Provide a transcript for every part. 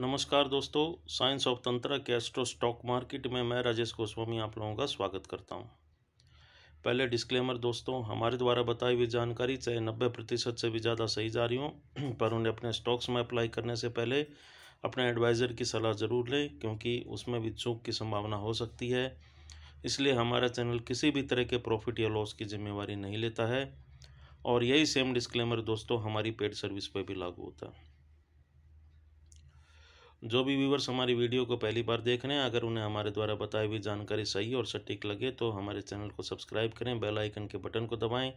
नमस्कार दोस्तों science of tantra के एस्ट्रो स्टॉक मार्केट में मैं राजेश गोस्वामी आप लोगों का स्वागत करता हूं पहले डिस्क्लेमर दोस्तों हमारे द्वारा बताई हुई जानकारी चाहे नब्बे प्रतिशत से भी ज़्यादा सही जा रही हो पर उन्हें अपने स्टॉक्स में अप्लाई करने से पहले अपने एडवाइज़र की सलाह ज़रूर लें क्योंकि उसमें भी चूक की संभावना हो सकती है इसलिए हमारा चैनल किसी भी तरह के प्रॉफिट या लॉस की जिम्मेवारी नहीं लेता है और यही सेम डिस्क्लेमर दोस्तों हमारी पेड सर्विस पर भी लागू होता है जो भी व्यूवर्स हमारी वीडियो को पहली बार देख रहे हैं अगर उन्हें हमारे द्वारा बताई हुई जानकारी सही और सटीक लगे तो हमारे चैनल को सब्सक्राइब करें बेल आइकन के बटन को दबाएं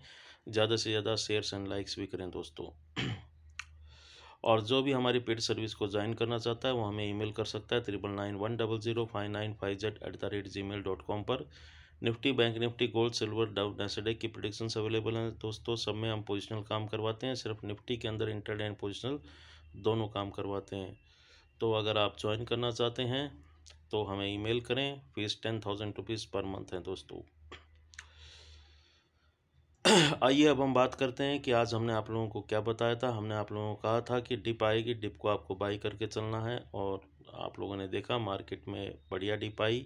ज़्यादा से ज़्यादा शेयर्स एंड लाइक्स भी करें दोस्तों और जो भी हमारी पेड सर्विस को ज्वाइन करना चाहता है वो हमें ईमेल कर सकता है triple nine one double zero five nine five Z at the rate Gmail dot com पर Nifty bank Nifty gold silver Dow Nasdaq की प्रोडिक्शंस अवेलेबल हैं दोस्तों सब में हम पोजिशनल काम करवाते हैं सिर्फ निफ्टी के अंदर इंटरडे एंड पोजिशनल दोनों काम करवाते हैं तो अगर आप ज्वाइन करना चाहते हैं तो हमें ईमेल करें fees ten thousand rupees per month है दोस्तों आइए अब हम बात करते हैं कि आज हमने आप लोगों को क्या बताया था हमने आप लोगों को कहा था कि डिप आएगी डिप को आपको बाई करके चलना है और आप लोगों ने देखा मार्केट में बढ़िया डिप आई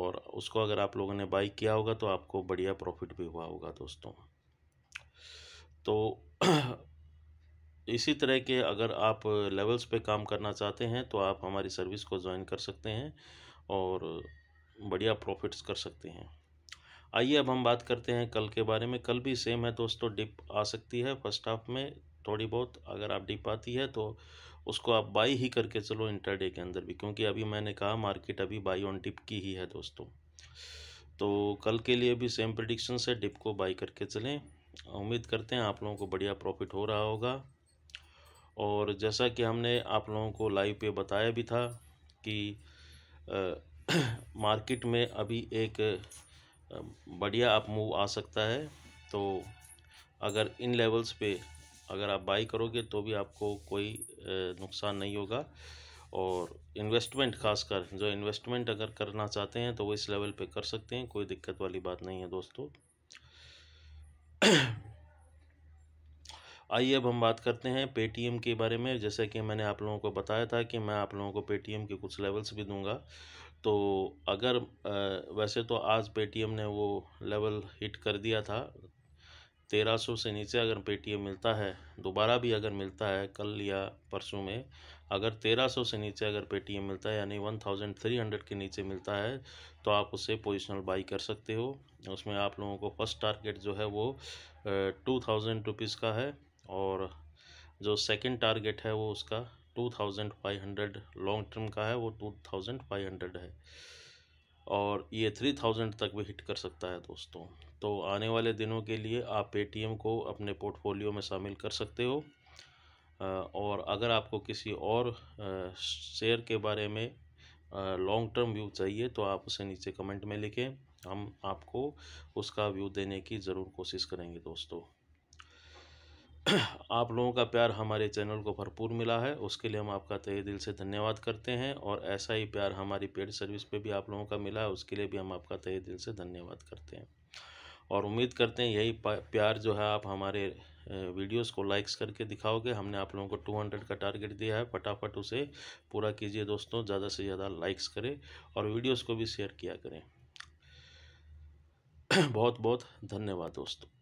और उसको अगर आप लोगों ने बाई किया होगा तो आपको बढ़िया प्रॉफिट भी हुआ होगा दोस्तों तो इसी तरह के अगर आप लेवल्स पे काम करना चाहते हैं तो आप हमारी सर्विस को ज्वाइन कर सकते हैं और बढ़िया प्रॉफिट्स कर सकते हैं आइए अब हम बात करते हैं कल के बारे में कल भी सेम है दोस्तों डिप आ सकती है फर्स्ट हाफ में थोड़ी बहुत अगर आप डिप आती है तो उसको आप बाई ही करके चलो इंटरडे के अंदर भी क्योंकि अभी मैंने कहा मार्केट अभी बाई ऑन डिप की ही है दोस्तों तो कल के लिए भी सेम प्रडिक्शन से डिप को बाई करके चलें उम्मीद करते हैं आप लोगों को बढ़िया प्रॉफिट हो रहा होगा और जैसा कि हमने आप लोगों को लाइव पे बताया भी था कि आ, मार्केट में अभी एक बढ़िया आप मूव आ सकता है तो अगर इन लेवल्स पे अगर आप बाई करोगे तो भी आपको कोई नुकसान नहीं होगा और इन्वेस्टमेंट खासकर जो इन्वेस्टमेंट अगर करना चाहते हैं तो वो इस लेवल पे कर सकते हैं कोई दिक्कत वाली बात नहीं है दोस्तों आइए अब हम बात करते हैं पेटीएम के बारे में जैसा कि मैंने आप लोगों को बताया था कि मैं आप लोगों को पेटीएम के कुछ लेवल्स भी दूंगा तो अगर वैसे तो आज पेटीएम ने वो लेवल हिट कर दिया था तेरह सौ से नीचे अगर पेटीएम मिलता है दोबारा भी अगर मिलता है कल या परसों में अगर तेरह सौ से नीचे अगर पेटीएम मिलता है यानी वन थाउजेंड थ्री हंड्रेड के नीचे मिलता है तो आप उससे पोजिशनल बाई कर सकते हो उसमें आप लोगों को फर्स्ट टारगेट जो है वो टू थाउजेंड रुपीज़ का है और जो सेकंड टारगेट है वो उसका two thousand five hundred long term का है वो टू थाउजेंड फाइव हंड्रेड है और ये थ्री थाउजेंड तक भी हिट कर सकता है दोस्तों तो आने वाले दिनों के लिए आप पेटीएम को अपने पोर्टफोलियो में शामिल कर सकते हो और अगर आपको किसी और शेयर के बारे में लॉन्ग टर्म व्यू चाहिए तो आप उसे नीचे कमेंट में लिखें हम आपको उसका व्यू देने की ज़रूर कोशिश करेंगे दोस्तों आप लोगों का प्यार हमारे चैनल को भरपूर मिला है उसके लिए हम आपका तहे दिल से धन्यवाद करते हैं और ऐसा ही प्यार हमारी पेड सर्विस पे भी आप लोगों का मिला है उसके लिए भी हम आपका तहे दिल से धन्यवाद करते हैं और उम्मीद करते हैं यही प्यार जो है आप हमारे वीडियोस को लाइक्स करके दिखाओगे हमने आप लोगों को 200 का टारगेट दिया है फटाफट उसे पूरा कीजिए दोस्तों ज़्यादा से ज़्यादा लाइक्स करें और वीडियोस को भी शेयर किया करें बहुत बहुत धन्यवाद दोस्तों